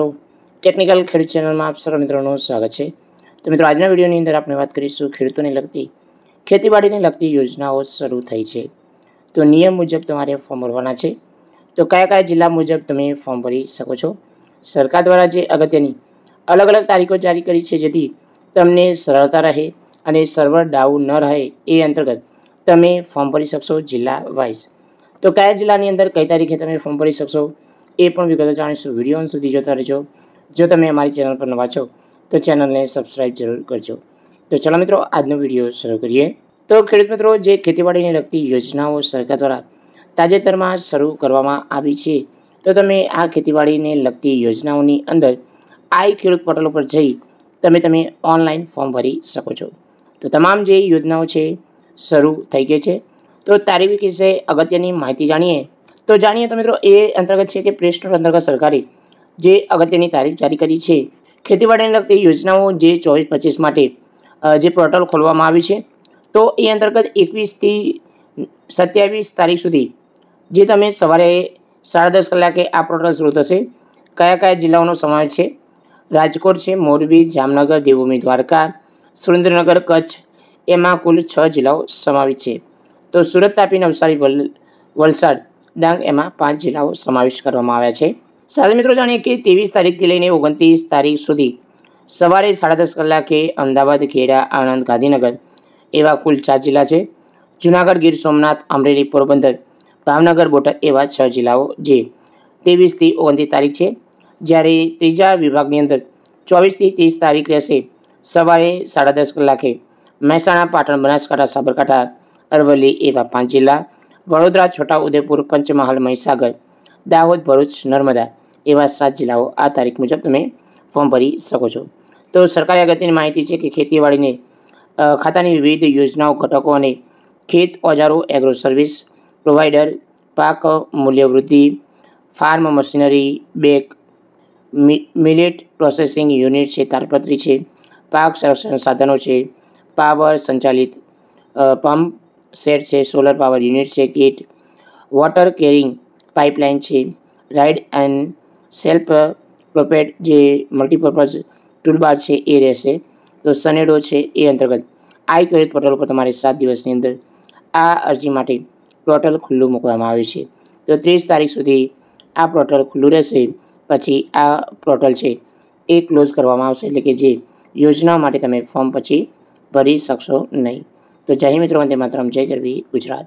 મિત્રો ટેકનિકલ ખેડૂત ચેનલમાં આપ સર્વ મિત્રોનું સ્વાગત છે તો મિત્રો આજના વિડીયોની અંદર આપણે વાત કરીશું ખેડૂતોને લગતી ખેતીવાડીને લગતી યોજનાઓ શરૂ થઈ છે તો નિયમ મુજબ તમારે ફોર્મ ભરવાના છે તો કયા કયા જિલ્લા મુજબ તમે ફોર્મ ભરી શકો છો સરકાર દ્વારા જે અગત્યની અલગ અલગ તારીખો જારી કરી છે જેથી તમને સરળતા રહે અને સર્વર ડાઉન ન રહે એ અંતર્ગત તમે ફોર્મ ભરી શકશો જિલ્લા વાઇઝ તો કયા જિલ્લાની અંદર કઈ તારીખે તમે ફોર્મ ભરી શકશો એ પણ વિગતો જાણીશું વિડીયો અંત સુધી જોતા રહેજો જો તમે અમારી ચેનલ પર નવા છો તો ચેનલને સબસ્ક્રાઈબ જરૂર કરજો તો ચાલો મિત્રો આજનો વિડીયો શરૂ કરીએ તો ખેડૂત મિત્રો જે ખેતીવાડીને લગતી યોજનાઓ સરકાર દ્વારા તાજેતરમાં શરૂ કરવામાં આવી છે તો તમે આ ખેતીવાડીને લગતી યોજનાઓની અંદર આઈ ખેડૂત પોર્ટલ ઉપર જઈ તમે તમે ઓનલાઈન ફોર્મ ભરી શકો છો તો તમામ જે યોજનાઓ છે શરૂ થઈ ગઈ છે તો તારી વિશે અગત્યની માહિતી જાણીએ તો જાણીએ તો મિત્રો એ અંતર્ગત છે કે પ્રેસ અંતર્ગત સરકારે જે અગત્યની તારીખ જારી કરી છે ખેતીવાડીને લગતી યોજનાઓ જે ચોવીસ પચીસ માટે જે પોર્ટલ ખોલવામાં આવ્યું છે તો એ અંતર્ગત એકવીસથી સત્યાવીસ તારીખ સુધી જે તમે સવારે સાડા દસ કલાકે આ પોર્ટલ શરૂ થશે કયા કયા જિલ્લાઓનો સમાવેશ છે રાજકોટ છે મોરબી જામનગર દેવભૂમિ દ્વારકા સુરેન્દ્રનગર કચ્છ એમાં કુલ છ જિલ્લાઓ સમાવિત છે તો સુરત તાપી નવસારી વલસાડ ડાંગ એમાં પાંચ જિલ્લાઓ સમાવેશ કરવામાં આવ્યા છે સાથે મિત્રો જાણીએ કે ત્રેવીસ તારીખથી લઈને ઓગણત્રીસ તારીખ સુધી સવારે સાડા દસ કલાકે અમદાવાદ ખેડા આણંદ ગાંધીનગર એવા કુલ ચાર જિલ્લા છે જુનાગઢ ગીર સોમનાથ અમરેલી પોરબંદર ભાવનગર બોટાદ એવા છ જિલ્લાઓ જે ત્રેવીસથી ઓગણત્રીસ તારીખ છે જ્યારે ત્રીજા વિભાગની અંદર ચોવીસથી ત્રીસ તારીખ રહેશે સવારે સાડા દસ કલાકે મહેસાણા પાટણ બનાસકાંઠા સાબરકાંઠા અરવલ્લી એવા પાંચ જિલ્લા વડોદરા છોટાઉદેપુર પંચમહાલ મહીસાગર દાહોદ ભરૂચ નર્મદા એવા સાત જિલ્લાઓ આ તારીખ મુજબ તમે ફોર્મ ભરી શકો છો તો સરકારી અગત્યની માહિતી છે કે ખેતીવાડીને ખાતાની વિવિધ યોજનાઓ ઘટકો અને ખેત ઓજારો એગ્રો સર્વિસ પ્રોવાઈડર પાક મૂલ્યવૃદ્ધિ ફાર્મ મશીનરી બેક મિલેટ પ્રોસેસિંગ યુનિટ છે તાલપત્રી છે પાક સંરક્ષણ સાધનો છે પાવર સંચાલિત પંપ સેટ છે સોલર પાવર યુનિટ છે કિટ વોટર કેરિંગ પાઇપલાઇન છે રાઇડ એન્ડ સેલ્ફ પ્રોપેડ જે મલ્ટીપર્પઝ ટૂલબાર છે એ રહેશે તો સનેડો છે એ અંતર્ગત આ ખેડૂત પોર્ટલ પર તમારે સાત દિવસની અંદર આ અરજી માટે પોર્ટલ ખુલ્લું મૂકવામાં આવ્યું છે તો ત્રીસ તારીખ સુધી આ પોર્ટલ ખુલ્લું રહેશે પછી આ પોર્ટલ છે એ ક્લોઝ કરવામાં આવશે એટલે કે જે યોજનાઓ માટે તમે ફોર્મ પછી ભરી શકશો નહીં તો જય મિત્રો વંદે માતરમ જય ગરવી ગુજરાત